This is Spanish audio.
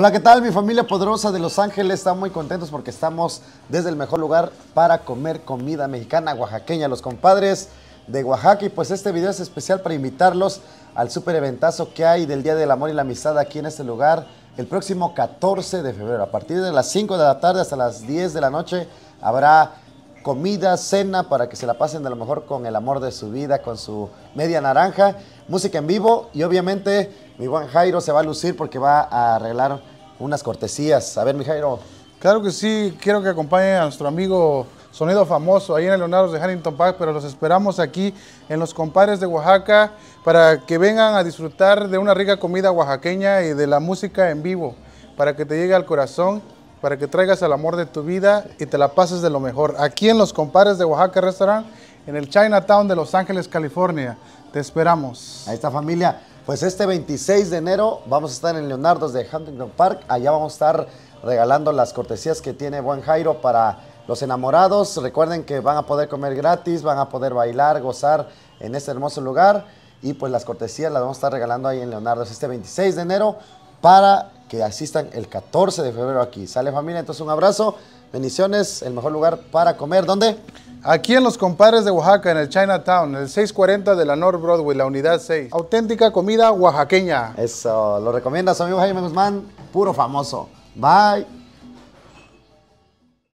Hola, ¿qué tal mi familia poderosa de Los Ángeles? está muy contentos porque estamos desde el mejor lugar para comer comida mexicana oaxaqueña, los compadres de Oaxaca. Y pues este video es especial para invitarlos al super eventazo que hay del Día del Amor y la Amistad aquí en este lugar el próximo 14 de febrero. A partir de las 5 de la tarde hasta las 10 de la noche habrá comida, cena, para que se la pasen de lo mejor con el amor de su vida, con su media naranja, música en vivo y obviamente mi buen Jairo se va a lucir porque va a arreglar unas cortesías. A ver, mi Jairo. Claro que sí, quiero que acompañe a nuestro amigo Sonido Famoso ahí en el Leonardo de Harrington Park, pero los esperamos aquí en los compadres de Oaxaca para que vengan a disfrutar de una rica comida oaxaqueña y de la música en vivo, para que te llegue al corazón para que traigas el amor de tu vida y te la pases de lo mejor. Aquí en Los Compares de Oaxaca Restaurant, en el Chinatown de Los Ángeles, California. Te esperamos. Ahí está familia. Pues este 26 de enero vamos a estar en Leonardo's de Huntington Park. Allá vamos a estar regalando las cortesías que tiene Juan Jairo para los enamorados. Recuerden que van a poder comer gratis, van a poder bailar, gozar en este hermoso lugar. Y pues las cortesías las vamos a estar regalando ahí en Leonardo's este 26 de enero para que asistan el 14 de febrero aquí. Sale familia, entonces un abrazo, bendiciones, el mejor lugar para comer, ¿dónde? Aquí en Los Compadres de Oaxaca, en el Chinatown, el 640 de la North Broadway, la unidad 6. Auténtica comida oaxaqueña. Eso, lo recomiendas, su amigo Jaime Guzmán, puro famoso. Bye.